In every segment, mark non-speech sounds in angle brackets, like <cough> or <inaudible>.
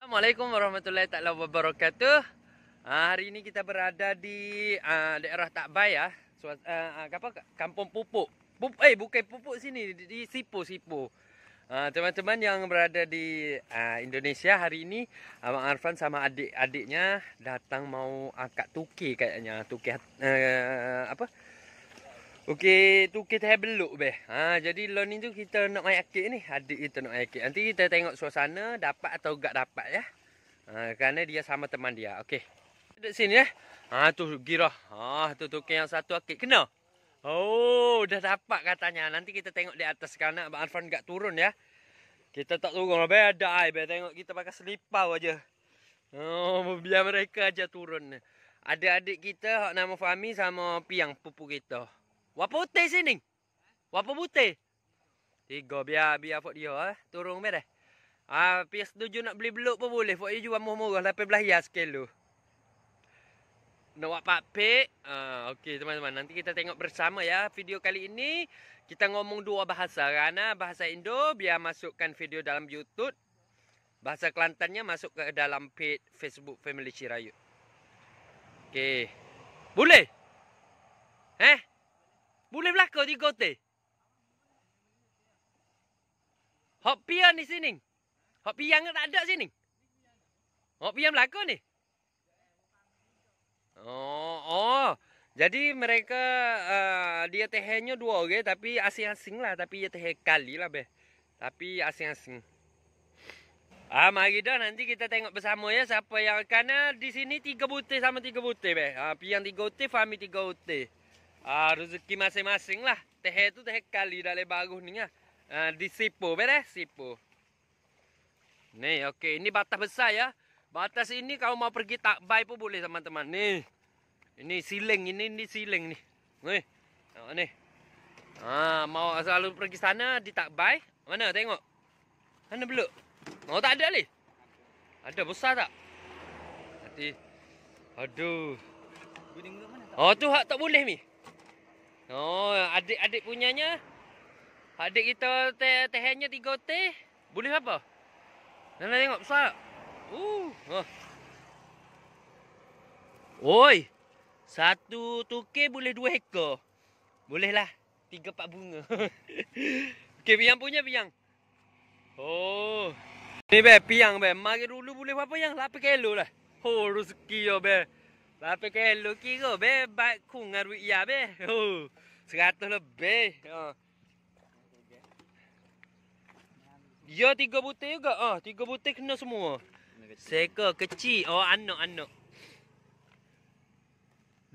Assalamualaikum warahmatullahi taala wabarakatuh. Uh, hari ini kita berada di uh, daerah Takbay ya. Ah. Uh. uh, apa kampung pupuk. Pup eh bukan pupuk sini di, Sipo Sipo. teman-teman uh, yang berada di uh, Indonesia hari ini Abang Arfan sama adik-adiknya datang mau akak tukik kayaknya tukik uh, apa? Okey, tu kita have look beh. Ha, jadi lon ni tu kita nak mai akik ni. Adik kita nak mai akik. Nanti kita tengok suasana dapat atau tak dapat ya. Ha, kerana dia sama teman dia. Okey. Duduk sini ya. Ha, tu girah. Ha, tu tukang yang satu akik kena. Oh, dah dapat katanya. Nanti kita tengok di atas kerana Abang Arfan tak turun ya. Kita tak turun. Lah, be ada air. be tengok kita pakai selipau aja. Oh, biar mereka aja turun. Ada adik kita nama Fahmi sama Piang pupu kita. Wapa putih sini? Wapa putih? Tiga biar biar fok dia eh. Turun biar eh. Ah, pihak setuju nak beli beluk pun boleh. Fok dia jual murah-murah. Lepas belah ya sekali tu. Nak buat pakpik. Ah, Okey teman-teman. Nanti kita tengok bersama ya. Video kali ini. Kita ngomong dua bahasa. karena bahasa Indo. Biar masukkan video dalam Youtube. Bahasa Kelantannya masuk ke dalam page Facebook Family Cirayut. Okey. Boleh? Eh? Boleh belakang di kota. Hak pian di sini. Hak pian tak ada sini. Hak pian belakang ni. Oh, oh. Jadi mereka uh, dia tehnya dua orang okay? tapi asing-asing lah tapi dia teh kali lah be. Tapi asing-asing. Ah mari dah nanti kita tengok bersama ya siapa yang kena eh, di sini tiga butir sama tiga butir be. Ah pian tiga butir, fami tiga butir. Ah rezeki masing-masing lah. Teh tu teh kali dah le bagus ni ya. ah. Uh, di sipo bet eh, sipo. Ni okey, ini batas besar ya. Batas ini kalau mau pergi tak bai pun boleh teman-teman. Nih, Ini siling ini ini siling nih. Nih, Tengok ni. Ah, mau selalu pergi sana di tak bai. Mana tengok? Mana belum? Mau oh, tak ada leh. Ada besar tak? Nanti. Aduh. Oh tu tak boleh mi. Oh, adik-adik punyanya. Adik kita tehnya te tiga teh. Boleh apa? Nana tengok besar. Uh. Oh. Oi. Satu tukar boleh dua ekor. Boleh lah. Tiga pak bunga. <laughs> Okey, piang punya piang. Oh. Ni be piang be. Mari dulu boleh apa yang? Lapi kelo lah. Oh, rezeki yo ya, be. Berapa kali Loki kau? Be, baik ku dengan Rui Ia be. Oh, seratus lebih. Oh. Ya, tiga butir juga. Ah tiga butir kena semua. Seka, kecil. Oh, anak-anak.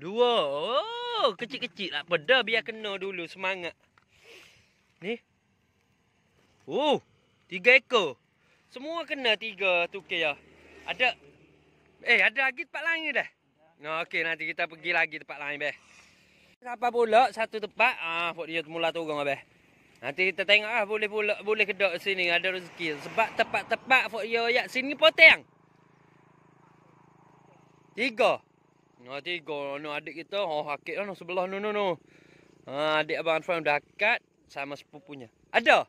Dua. Oh, kecil-kecil lah. Pada biar kena dulu. Semangat. Ni. Oh, tiga ekor. Semua kena tiga ya. Ada. Eh, ada lagi tempat lain dah. Okey, nanti kita pergi lagi tempat lain, Beh. Siapa pula satu tempat, ah, buat dia mula turun, Beh. Nanti kita tengok lah, boleh, boleh, boleh kedok sini, ada rezeki. Sebab tempat-tempat, buat dia, ya, sini potong. Tiga. No, ah, tiga, no, adik kita, oh, hakik lah, no, sebelah, no, no, no. Ah, adik Abang Anfram dah akad sama sepupunya. Ada?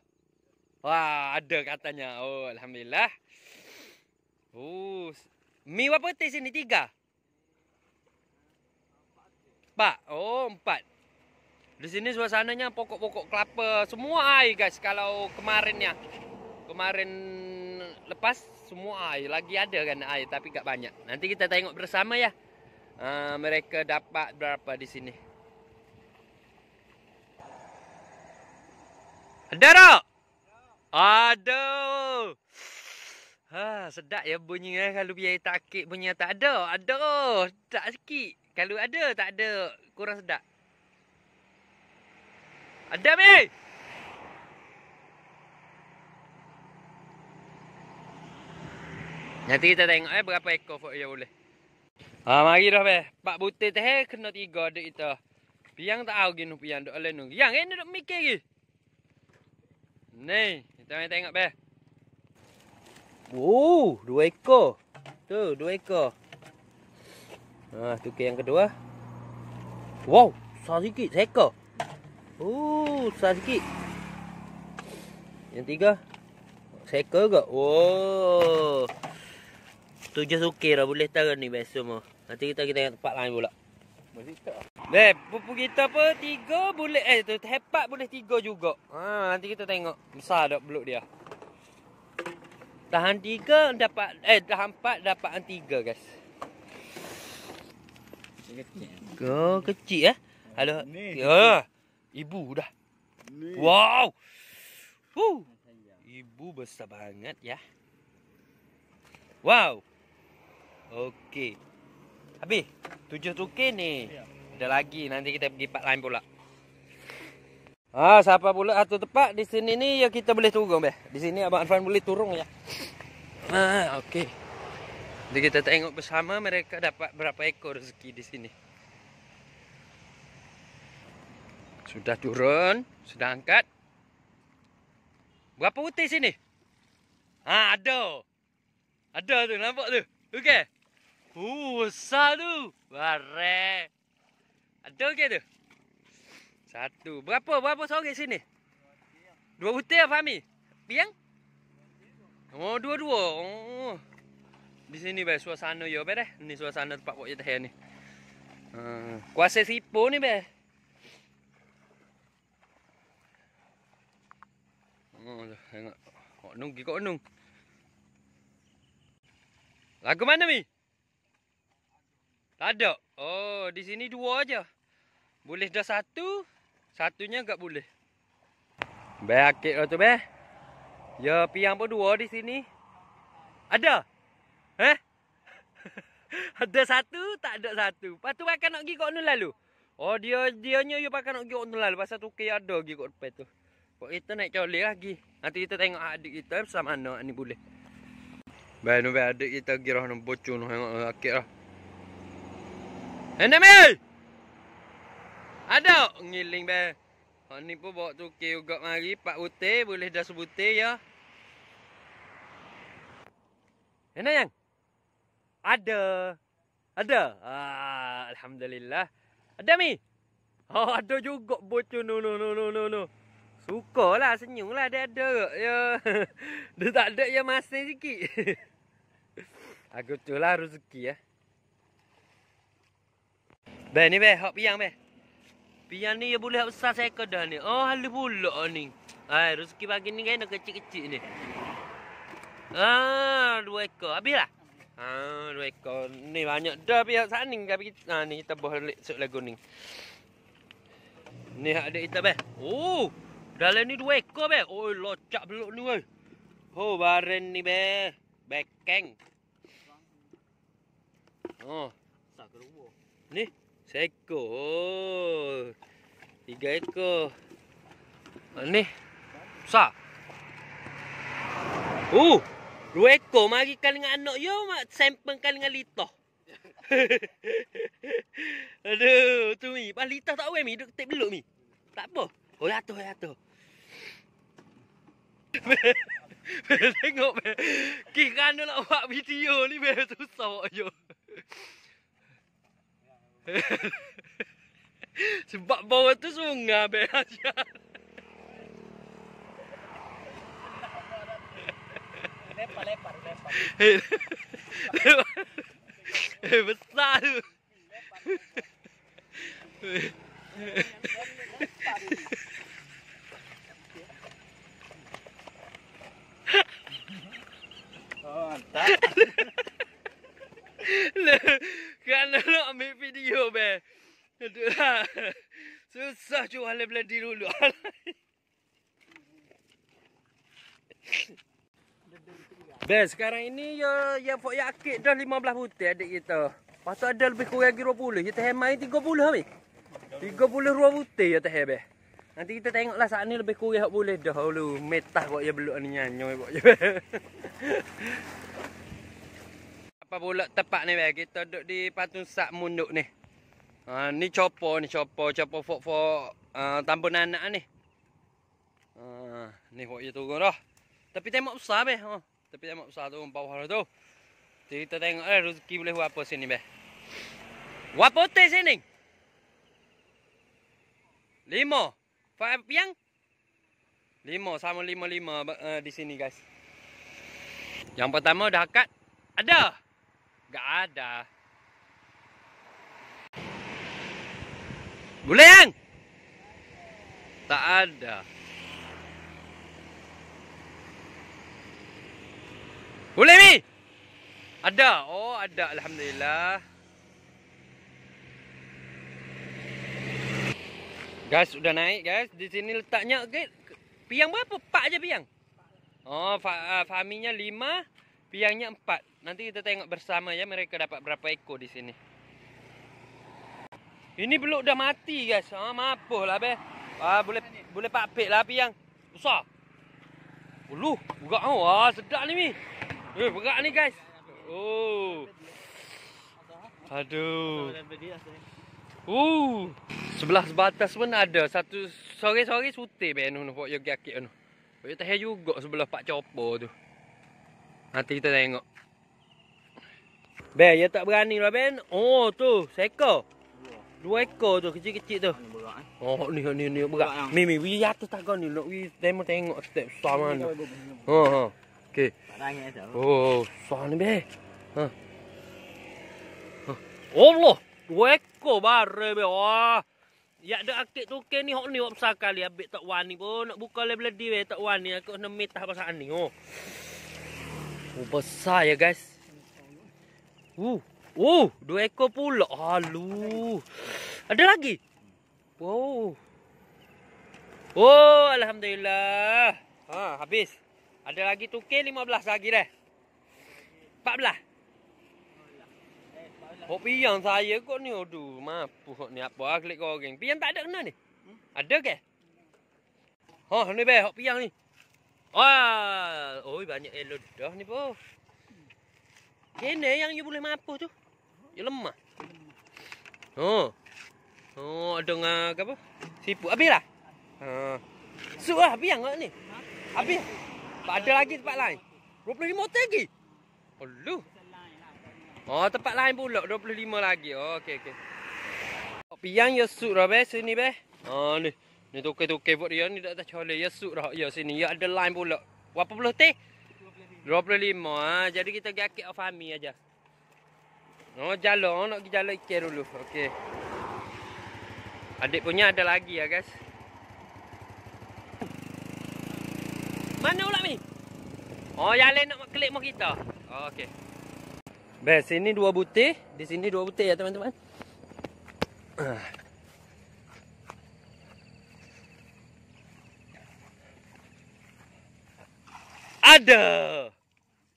Wah, ada katanya. Oh, Alhamdulillah. Oh, mi berapa teh sini? Tiga? Tiga. Empat. Oh, empat. Di sini suasananya pokok-pokok kelapa. Semua air, guys. Kalau kemarinnya. Kemarin lepas, semua air. Lagi ada kan air, tapi tak banyak. Nanti kita tengok bersama ya. Uh, mereka dapat berapa di sini. Ada tak? Ada. Ada. Ha, sedap ya bunyi eh. Kalau biar tak akik bunyi tak ada. Ada. Tak sikit. Kalau ada, tak ada. Kurang sedap. Ada mi! Nanti kita tengok eh berapa ekor fok ya boleh. Ha, mari dah be. Pak butir teh eh, kena tiga ada kita. Piang tak tahu gini piang. Dok lain nunggu. Yang ini eh, duk mikir lagi. Ni, kita tengok be. Oh, dua ekor. Tu, dua ekor. Ha, ah, ke yang kedua. Wow, besar sikit seekor. Oh, besar sikit. Yang tiga. Seekor juga. Oh. Tu je sukir lah boleh tahu ni best semua. Nanti kita kita tengok tempat lain pula. Eh, pupu kita apa? Tiga boleh eh tu hepat boleh tiga juga. Ha, nanti kita tengok besar tak beluk dia. Tahan tiga dapat eh tahan empat dapat tiga guys. Go kecil eh. ya Halo. Ya. ibu dah. Ni. Wow. Huh. Ibu besar banget ya. Wow. Okey. Habis. Tujuh tukin ni. Ya. Ada lagi nanti kita pergi part lain pula. Ha siapa pula satu ah, tempat di sini ni ya kita boleh turun beh. Di sini abang Arfan boleh turun ya. Ha okey. Jadi kita tengok bersama mereka dapat berapa ekor rezeki di sini. Sudah turun, sudah angkat. Berapa putih sini? Ha ada. Ada tu nampak tu. Okey. Uh besar tu. Bare. Ada ke okay, tu? Satu. Berapa? Berapa sorik sini? Dua butir. Dua butir Fahmi? Piang? Oh, dua-dua. Oh. Di sini be suasana ya be Ini suasana tempat pokok teh ni. Hmm. Kuasa sipo ni be. Oh, tengok. Kok nung ki kok nung. Lagu mana mi? Tak ada. Oh, di sini dua aja. Boleh dah satu, Satunya enggak boleh. Baik lah tu be. Ya piang pun dua di sini. Ada. Eh? <laughs> ada satu, tak ada satu. Patu makan nak pergi kok nun lalu. Oh dia dia nya you pakai nak pergi kok nun lalu pasal tu ada lagi kok depan tu. Kok kita naik trolley lagi. Nanti kita tengok adik kita sama mana ni boleh. Baik nu be adik kita girah nu bocun nu eh, akik lah. Enemy! Ada ngiling be. Ha ni pun bawa tukir juga mari pak uti boleh dah sebuti ya. Enak yang? Ada. Ada. Ah, alhamdulillah. Ada mi. oh, ada juga bocu no no no no no no. Sukalah senyumlah dia ada ke. Ya. <laughs> dia tak ada yang masin sikit. <laughs> Aku tu lah rezeki ya. Be ni be hop yang be. Pian ni ya boleh besar seekor dah ni. Oh, halus pula ni. Hai, rezeki pagi ni kan, kecil-kecil ni. Ah, dua ekor. Habislah. Ha, ah, dua ekor. Ni banyak dah pihak sana ni. Kami kita ah, ni kita boh sok lagu ni. Ni ada kita be. Oh, dalam ni dua ekor be. Oi, locak belok ni weh. Ho, oh, baren ni be. Bekeng. Oh, sakru. Ni seekor. Oh. Tiga itu, Ni. sa, Uh. Dua ekor mari kan dengan anak yo ya, mak sampengkan dengan litah. <laughs> Aduh, tu mi. Pas litah tak awal mi duk tek belok mi. Tak apa. Oh ya tu, ya tu. Tengok be. Kira anda nak buat video ni be susah yo. <laughs> Sebab bawah tu sungai be Lepak lepak eh, lepak. Eh besar tu. <laughs> Le, kan lo ambil video be. Itulah. <laughs> Susah cuba hal yang belanti dulu. Best, sekarang ini ya ya fok yakit dah 15 butir adik kita. Pastu ada lebih kurang lagi 20. Kita hemai 30 habis. 30 ruah butir ya tehe be. Nanti kita tengoklah saat ni lebih kurang hak boleh dah dulu. Metah kok ya beluk ni nyanyoi kok ya. <laughs> Apa pula tepat ni be kita duduk di patung sak munduk ni. Ha, ni copo, ni chopper chopper fok fok uh, ha, tanpa anak ni. Ha, ni fok je turun dah. Tapi tembok besar be. Ha, tapi tembok besar tu bawah tu. Jadi kita tengok eh rezeki boleh buat apa sini be. Buat pote sini. limo, Five yang. limo sama lima lima uh, di sini guys. Yang pertama dah kat. Ada. Gak ada. Tak ada. Guleng Tak ada Guleng ni Ada Oh ada Alhamdulillah Gas sudah naik guys Di sini letaknya okay. Piang berapa? Pak aja piang Oh fa uh, ah, faminya lima Piangnya empat Nanti kita tengok bersama ya Mereka dapat berapa ekor di sini ini beluk dah mati guys. Ha ah, mampus lah be. Ah boleh boleh pak pek lah api yang besar. Ulu, berat ah. sedap ni mi. Eh, berat ni guys. Oh. Aduh. Uh. Sebelah sebatas pun ada satu sore-sore sutik be anu nampak yo gakik anu. Yo tahe juga sebelah pak copo tu. Nanti kita tengok. Be, ya tak berani lah Ben. Oh, tu, seko dua ekor tu kecil-kecil tu. Eh. Oh, ni ni ni berat. Eh. ni ni wi ya tu tak ni nak wi demo tengok step sama ni. Ha ha. Okey. Oh, sama ni be. Ha. ha. Allah, dua ekor bare be. Wah. Ya ada akik tu ke ni hok ni hok besar kali abik tak wani pun nak buka le beladi be tak wani aku nak mitah pasal ni. Oh. Oh besar ya guys. Uh. Oh, dua ekor pula. Halu. Ada lagi? Wow. Oh, alhamdulillah. Ha, habis. Ada lagi tukil 15 lagi dah. 14. Oh, piang saya kot ni. Aduh, mampu ni apa lah klik goreng. Piang tak ada kena ni? Ada ke? Ha, oh, ni beh, hok piang ni. Wah, oh, oi banyak elo dah ni, bos. Ini yang you boleh mampu tu. Dia lemah. Oh. Oh, ada dengan apa? Sipu. Habis lah. Ha. Suruh lah, habis yang ni. Habis. Tak ada lagi tempat lain. 25 lagi. allu, Oh, tempat lain pula. 25 lagi. Oh, okey, okey. Piang ya suk dah be sini be. Ha oh, ni. Ni tu ke tu ke, buat dia ni dah tak cole ya suk dah. Ya sini ya ada line pula. Berapa puluh teh? 25. 25 ha. Jadi kita gakik of army aja. Oh, jalan, Oh, nak pergi jalur ikan dulu. Okey. Adik punya ada lagi ya, guys. Mana pula ni? Oh, yang lain nak klik mau kita. Oh, okey. Baik, sini dua butir. Di sini dua butir ya, teman-teman. Ada.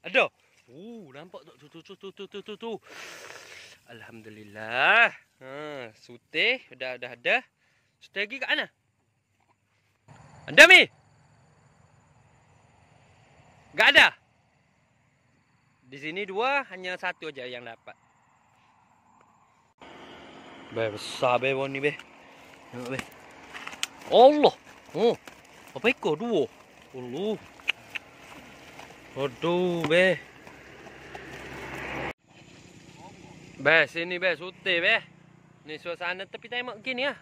Ada. Uh, nampak tak? Tu, tu, tu, tu, tu, tu, tu. Alhamdulillah. Ha, sutih. Dah, dah, dah. Sutih lagi kat mana? Anda, Mi? Gak ada? Di sini dua, hanya satu aja yang dapat. Be besar be bon ni be. Tengok be. Allah. Oh. Apa ikut dua? Allah. Aduh be. Best ini best utip eh. Ni suasana tepi tembok gini ah.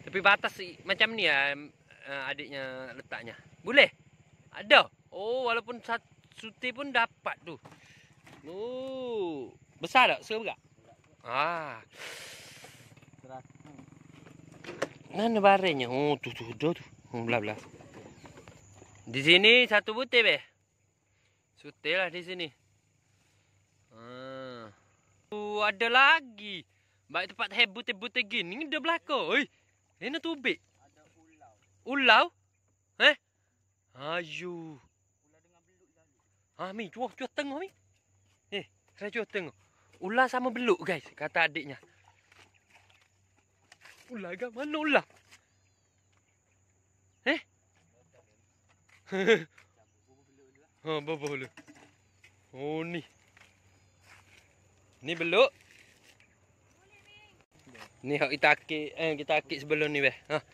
Tepi batas macam ni ya adiknya letaknya. Boleh? Ada. Oh walaupun suti pun dapat tu. Oh. Besar tak? Suka berat? Ah. Mana barangnya? Oh tu tu tu tu. Oh, bla bla. Di sini satu butir be. lah di sini ada lagi. Baik tempat hai butir-butir gini ada belaka. Oi. Ini tu ubi. Ada ulau. Ulau? Eh? Ayu. Ular ah, dengan mi, cuah cuah tengah mi. Eh, saya cuah tengah. Ular sama Beluk, guys, kata adiknya. Ular ke mana ular? Eh? <laughs> Ha, bubuh belut. Oh ni. Ni beluk. Ni hok kita akik, eh kita akik sebelum ni weh. Ha.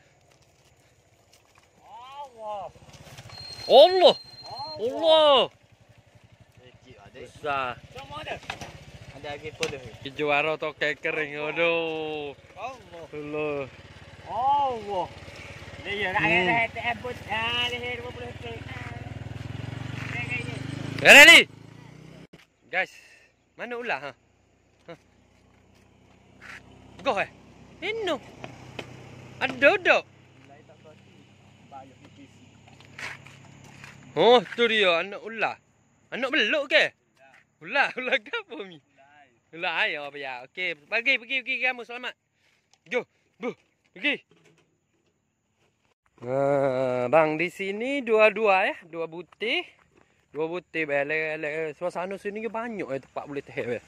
Allah. Allah. Allah. Kecil ada. Besar. Semua ada. Ada lagi pada. Kejuara tokai kering. Aduh. Allah. Allah. Allah. Ni ya, nak ada tebus. Ha, ni dua puluh tu. Ready? Guys, mana ular ha? Huh? kau eh? Inno. Ada dok. Oh, tu dia anak ular. Anak beluk ke? Ular. Ular ke apa mi? Ular ayo oh, apa Okey, pergi pergi pergi kamu selamat. Go. Bu. Pergi. Uh, bang di sini dua-dua ya, dua butir. Dua butir bele-bele. Suasana sini banyak eh tempat boleh teh. Bela.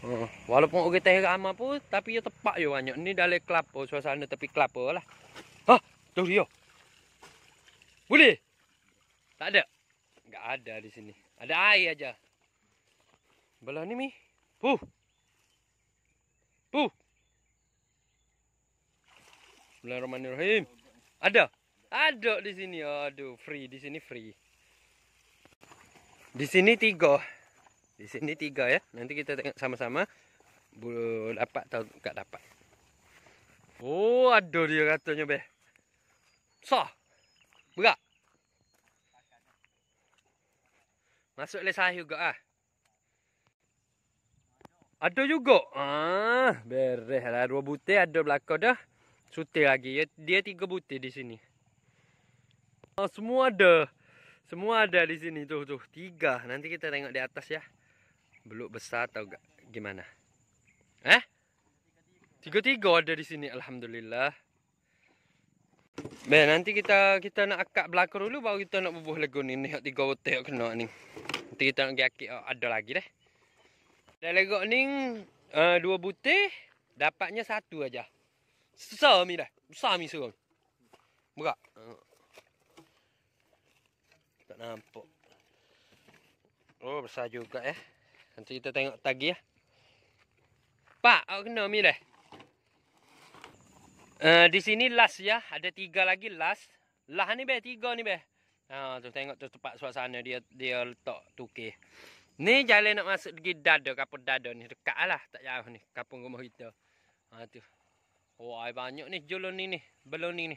Oh. Walaupun orang teh ramah pun Tapi yo tepak yo banyak Ni dalam kelapa Suasana tepi kelapa lah Hah? Tu dia Boleh? Tak ada? Tak ada di sini Ada air aja. Belah ni mi Puh Puh Bismillahirrahmanirrahim Ada? Ada di sini Aduh free Di sini free Di sini tiga di sini tiga ya. Nanti kita tengok sama-sama. boleh dapat atau tak dapat. Oh, aduh dia katanya be. So, Berat. Masuk le sah juga ah. Ada juga. Ah, bereh lah. Dua butir ada belakang dah. Sutir lagi. Dia, dia tiga butir di sini. Oh, semua ada. Semua ada di sini tu tu. Tiga. Nanti kita tengok di atas ya. Beluk besar atau enggak? gimana? Eh? Tiga-tiga ada di sini alhamdulillah. Baik, nanti kita kita nak akak belaka dulu baru kita nak bubuh legun ni. Tengok tiga otak kena ni. Nanti kita nak gakik ada lagi deh. Dah legok ni uh, dua butir dapatnya satu aja. Susah mi dah. Susah mi suruh. Buka. Tak nampak. Oh besar juga eh. Nanti kita tengok tagi lah. Pak, awak kena mi dah. Eh, di sini last ya. Ada tiga lagi last. Lah ni beh, tiga ni beh. Ah, tu tengok tu tempat suasana dia dia letak tukar. Ni jalan nak masuk pergi dada, kapung dada ni. Dekat lah, tak jauh ni. Kapung rumah kita. Ha, tu. Wah, banyak ni julun ni ni. Belun ni ni.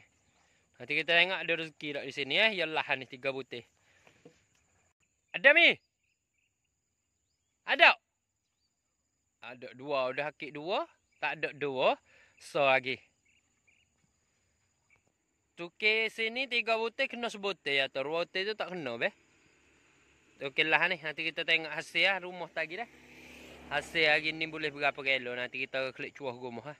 Nanti kita tengok ada rezeki tak di sini eh. Ya lah ni, tiga butir. Ada mi? Ada. Ada dua. Udah hakik dua. Tak ada dua. So lagi. Tukir sini tiga butir kena sebutir. ya. dua butir tu tak kena. Be. Tukir lah ni. Nanti kita tengok hasil lah. Rumah tadi dah. Hasil lagi ni boleh berapa kilo. Nanti kita klik cuah rumah lah.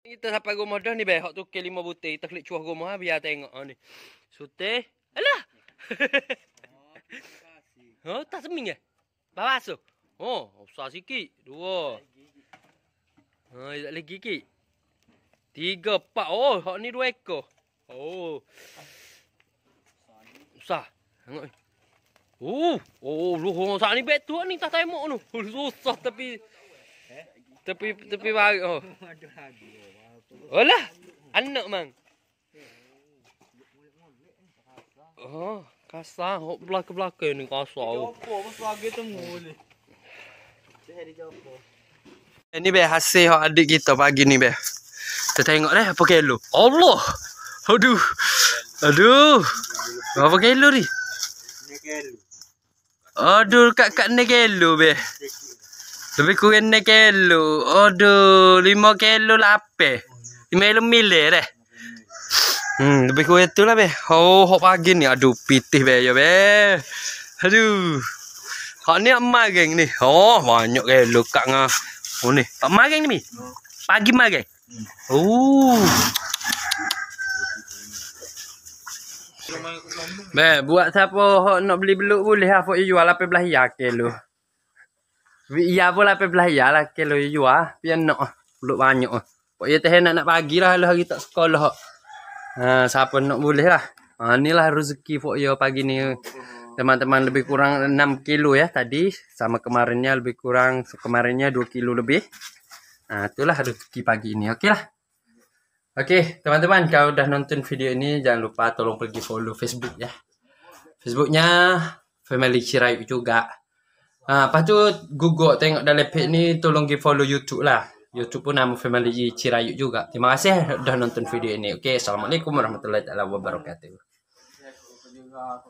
Kita sampai rumah dah ni be. Hak tukir lima butir. Kita klik cuah rumah lah. Biar tengok ah, ni. Sutir. Alah. <laughs> Oh, oh, tak seming ke? Ya? Bawa masuk. Oh, besar sikit. Dua. hai, tak lagi sikit. Tiga, empat. Oh, hak ni dua ekor. Oh. Besar. Tengok ni. Oh, oh, loh, oh, saat ni betul ni tak temuk tu. Oh, susah tapi, tapi tepi barik. Oh. Alah, anak mang. Oh. Kasar, hop belaka-belaka ni kasar. Jopo, pasal lagi temu ni. Ini eh, ni be hasil hak adik kita pagi ni be. Kita tengok deh apa kelu. Allah. Aduh. Aduh. Apa kelu ni? Aduh kat kat ni kelu be. Lebih kurang ni kelu, Aduh, lima kelu lah ape. 5 kelo deh. Hmm, lebih kurang tu lah, be, Oh, hok pagi ni. Aduh, pitih, be ya, be, Aduh. Hok ni amal, geng, ni. Oh, banyak, geng. Lekat, ngah. Oh, ni. Tak geng, ni, oh. beh? Pagi, amal, geng? Oh. be buat siapa hok nak beli beluk boleh lah. Fok you jual lah, apa belah iya, ke, lu. Iya pun apa lah, belah iya lah, ke, lu. You jual. Pian nak. Beluk banyak, lah. Fok you tehen nak-nak pagi lah, lu. Hari tak sekolah, hok. Ha, siapa nak boleh lah. Ha, inilah rezeki for you pagi ni. Teman-teman lebih kurang 6 kilo ya tadi. Sama kemarinnya lebih kurang. Kemarinnya 2 kilo lebih. Ha, itulah rezeki pagi ni. Okey lah. Okey, teman-teman. Kalau dah nonton video ini, jangan lupa tolong pergi follow Facebook ya. Facebooknya Family Cirayu juga. Ha, lepas tu, Google tengok dalam page ni, tolong pergi follow YouTube lah. YouTube pun nama family Cirayu juga. Terima kasih dah nonton video ini. Okay. Assalamualaikum warahmatullahi wabarakatuh.